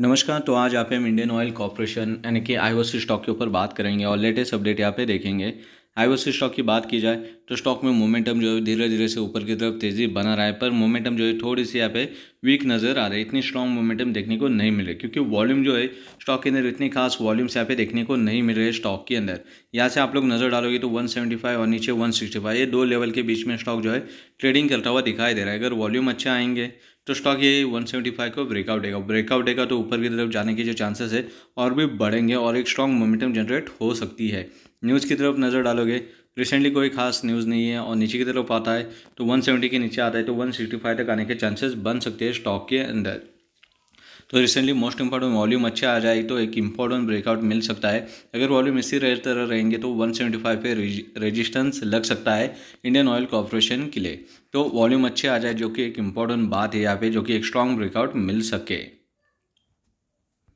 नमस्कार तो आज आप हम इंडियन ऑयल कॉरपोरेशन यानी कि आईओसी स्टॉक के ऊपर बात करेंगे और लेटेस्ट अपडेट यहाँ पे देखेंगे आईओसी स्टॉक की बात की जाए तो स्टॉक में मोमेंटम जो है धीरे धीरे से ऊपर की तरफ तेज़ी बना रहा है पर मोमेंटम जो है थोड़ी सी यहाँ पे वीक नज़र आ रही है इतनी स्ट्रॉन्ग मोमेंटम देखने को नहीं मिले क्योंकि वॉल्यूम जो है स्टॉक के अंदर इतनी खास वॉल्यूम्स यहाँ पे देखने को नहीं मिल रहे स्टॉक के अंदर यहाँ से आप लोग नज़र डालोगे तो 175 और नीचे 165 ये दो लेवल के बीच में स्टॉक जो है ट्रेडिंग करता हुआ दिखाई दे रहा है अगर वॉल्यूम अच्छा आएंगे तो स्टॉक ये 175 को ब्रेकआउट देगा ब्रेकआउट देगा तो ऊपर की तरफ जाने के जो चांसेस है और भी बढ़ेंगे और एक स्ट्रॉन्ग मोमेंटम जनरेट हो सकती है न्यूज़ की तरफ नज़र डालोगे रिसेंटली कोई खास न्यूज़ नहीं है और नीचे की तरफ आता है तो 170 के नीचे आता है तो 165 तक आने के चांसेस बन सकते हैं स्टॉक के अंदर तो रिसेंटली मोस्ट इंपॉर्टेंट वॉल्यूम अच्छा आ जाए तो एक इंपॉर्टेंट ब्रेकआउट मिल सकता है अगर वॉल्यूम इसी तरह रहेंगे तो 175 पे रेजिस्टेंस लग सकता है इंडियन ऑयल कॉरपोरेशन के लिए तो वॉल्यूम अच्छे आ जाए जो कि एक इंपॉर्टेंट बात है यहाँ पे जो कि एक स्ट्रॉन्ग ब्रेकआउट मिल सके